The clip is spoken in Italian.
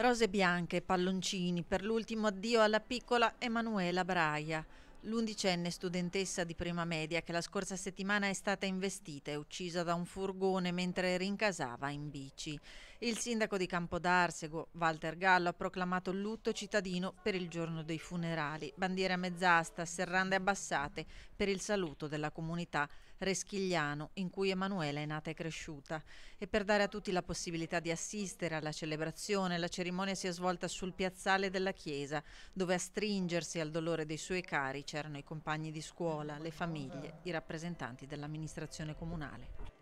Rose bianche palloncini per l'ultimo addio alla piccola Emanuela Braia, l'undicenne studentessa di prima media che la scorsa settimana è stata investita e uccisa da un furgone mentre rincasava in bici. Il sindaco di Campodarsego, Walter Gallo, ha proclamato il lutto cittadino per il giorno dei funerali, bandiere a mezz'asta, serrande abbassate per il saluto della comunità. Reschigliano, in cui Emanuela è nata e cresciuta. E per dare a tutti la possibilità di assistere alla celebrazione, la cerimonia si è svolta sul piazzale della chiesa, dove a stringersi al dolore dei suoi cari c'erano i compagni di scuola, le famiglie, i rappresentanti dell'amministrazione comunale.